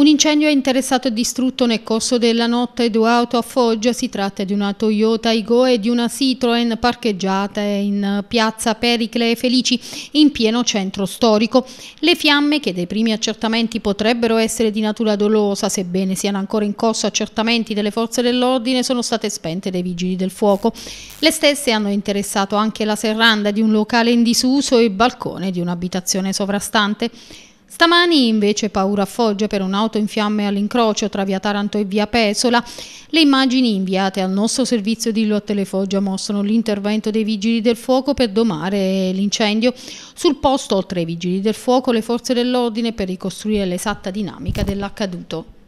Un incendio ha interessato e distrutto nel corso della notte due auto a Foggia. Si tratta di una Toyota Igo e di una Citroen parcheggiata in piazza Pericle e Felici in pieno centro storico. Le fiamme, che dai primi accertamenti potrebbero essere di natura dolosa, sebbene siano ancora in corso accertamenti delle forze dell'ordine, sono state spente dai vigili del fuoco. Le stesse hanno interessato anche la serranda di un locale in disuso e il balcone di un'abitazione sovrastante. Stamani invece paura a Foggia per un'auto in fiamme all'incrocio tra via Taranto e via Pesola. Le immagini inviate al nostro servizio di Lottele Foggia mostrano l'intervento dei vigili del fuoco per domare l'incendio. Sul posto, oltre ai vigili del fuoco, le forze dell'ordine per ricostruire l'esatta dinamica dell'accaduto.